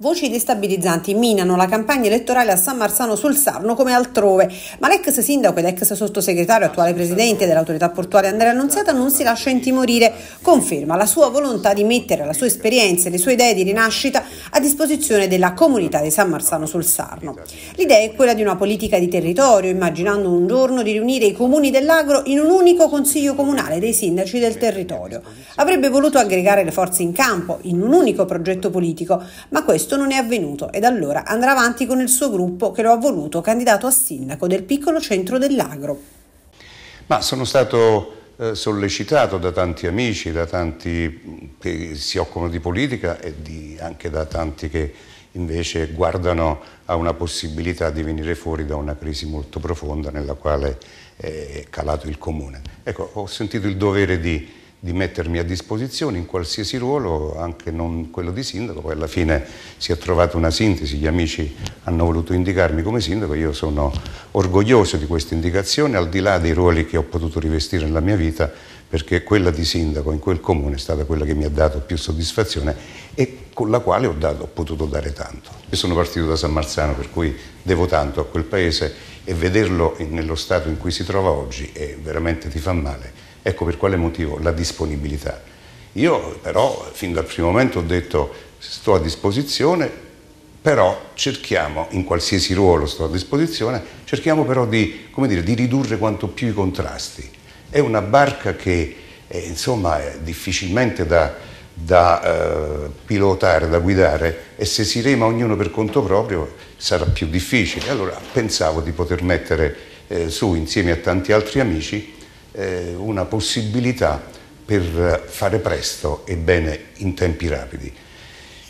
Voci destabilizzanti minano la campagna elettorale a San Marzano sul Sarno come altrove, ma l'ex sindaco ed ex sottosegretario attuale presidente dell'autorità portuale Andrea Annunziata non si lascia intimorire, conferma la sua volontà di mettere la sua esperienza e le sue idee di rinascita a disposizione della comunità di San Marzano sul Sarno. L'idea è quella di una politica di territorio, immaginando un giorno di riunire i comuni dell'agro in un unico consiglio comunale dei sindaci del territorio. Avrebbe voluto aggregare le forze in campo in un unico progetto politico, ma questo questo non è avvenuto ed allora andrà avanti con il suo gruppo che lo ha voluto candidato a sindaco del piccolo centro dell'Agro. Ma sono stato eh, sollecitato da tanti amici, da tanti mm, che si occupano di politica e di, anche da tanti che invece guardano a una possibilità di venire fuori da una crisi molto profonda nella quale è calato il comune. Ecco, ho sentito il dovere di di mettermi a disposizione in qualsiasi ruolo, anche non quello di sindaco, poi alla fine si è trovata una sintesi, gli amici hanno voluto indicarmi come sindaco, io sono orgoglioso di questa indicazione, al di là dei ruoli che ho potuto rivestire nella mia vita, perché quella di sindaco in quel comune è stata quella che mi ha dato più soddisfazione e con la quale ho, dato, ho potuto dare tanto. Io sono partito da San Marzano, per cui devo tanto a quel paese e vederlo nello stato in cui si trova oggi è veramente ti fa male Ecco per quale motivo la disponibilità. Io però fin dal primo momento ho detto sto a disposizione, però cerchiamo, in qualsiasi ruolo sto a disposizione, cerchiamo però di, dire, di ridurre quanto più i contrasti. È una barca che eh, insomma è difficilmente da, da eh, pilotare, da guidare e se si rema ognuno per conto proprio sarà più difficile. Allora pensavo di poter mettere eh, su insieme a tanti altri amici eh, una possibilità per fare presto e bene in tempi rapidi.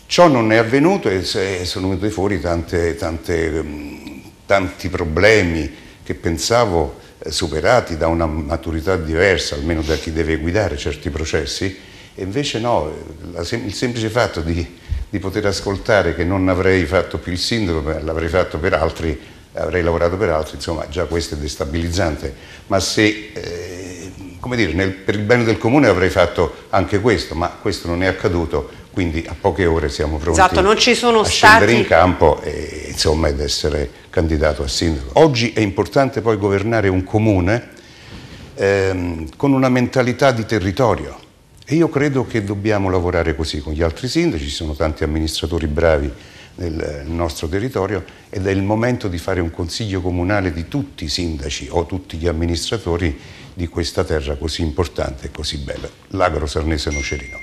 Ciò non è avvenuto e sono venuti fuori tante, tante, ehm, tanti problemi che pensavo eh, superati da una maturità diversa, almeno da chi deve guidare certi processi, e invece no, eh, il semplice fatto di, di poter ascoltare che non avrei fatto più il sindaco, l'avrei fatto per altri, avrei lavorato per altri, insomma già questo è destabilizzante, ma se, eh, come dire, nel, per il bene del comune avrei fatto anche questo, ma questo non è accaduto, quindi a poche ore siamo pronti esatto, non ci sono a scendere in campo e, insomma, ed essere candidato a sindaco. Oggi è importante poi governare un comune ehm, con una mentalità di territorio e io credo che dobbiamo lavorare così con gli altri sindaci, ci sono tanti amministratori bravi nel nostro territorio ed è il momento di fare un consiglio comunale di tutti i sindaci o tutti gli amministratori di questa terra così importante e così bella, l'Agro Sarnese Nocerino.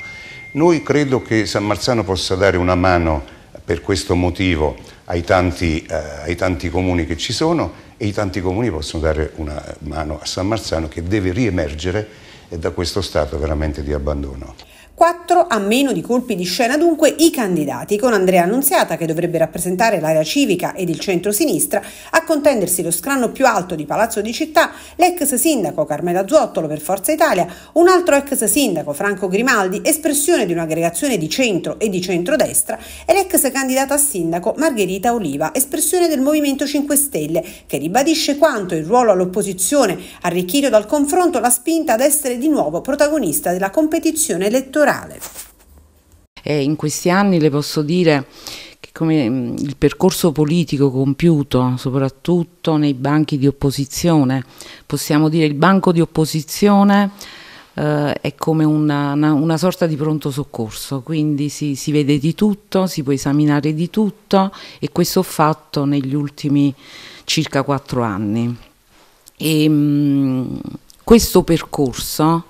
Noi credo che San Marzano possa dare una mano per questo motivo ai tanti, eh, ai tanti comuni che ci sono e i tanti comuni possono dare una mano a San Marzano che deve riemergere da questo stato veramente di abbandono. 4 a meno di colpi di scena dunque i candidati, con Andrea Annunziata che dovrebbe rappresentare l'area civica ed il centro-sinistra, a contendersi lo scranno più alto di Palazzo di Città, l'ex sindaco Carmela Zuottolo per Forza Italia, un altro ex sindaco Franco Grimaldi, espressione di un'aggregazione di centro e di centrodestra, e l'ex candidata a sindaco Margherita Oliva, espressione del Movimento 5 Stelle, che ribadisce quanto il ruolo all'opposizione, arricchito dal confronto, la spinta ad essere di nuovo protagonista della competizione elettorale elettorale. Eh, in questi anni le posso dire che come mm, il percorso politico compiuto, soprattutto nei banchi di opposizione, possiamo dire il banco di opposizione eh, è come una, una, una, sorta di pronto soccorso, quindi si, si vede di tutto, si può esaminare di tutto e questo ho fatto negli ultimi circa quattro anni. E, mh, mm, questo percorso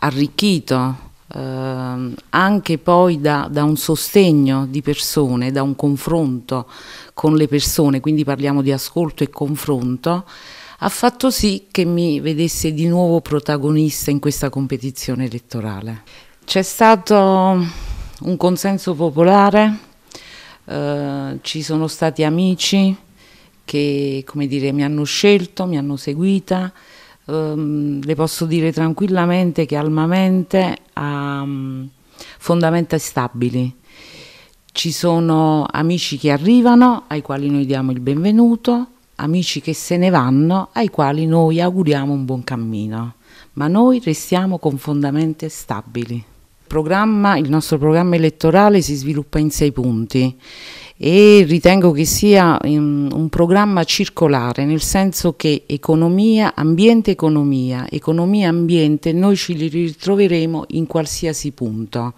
arricchito eh, anche poi da, da, un sostegno di persone, da un confronto con le persone, quindi parliamo di ascolto e confronto, ha fatto sì che mi vedesse di nuovo protagonista in questa competizione elettorale. C'è stato un consenso popolare, eh, ci sono stati amici che come dire, mi hanno scelto, mi hanno seguita ehm, le posso dire tranquillamente che Almamente ha mm, fondamenta stabili. Ci sono amici che arrivano, ai quali noi diamo il benvenuto, amici che se ne vanno, ai quali noi auguriamo un buon cammino, ma noi restiamo con fondamenta stabili. programma, il nostro programma elettorale si sviluppa in sei punti e ritengo che sia um, un programma circolare, nel senso che economia, ambiente, economia, economia, ambiente, noi ci ritroveremo in qualsiasi punto.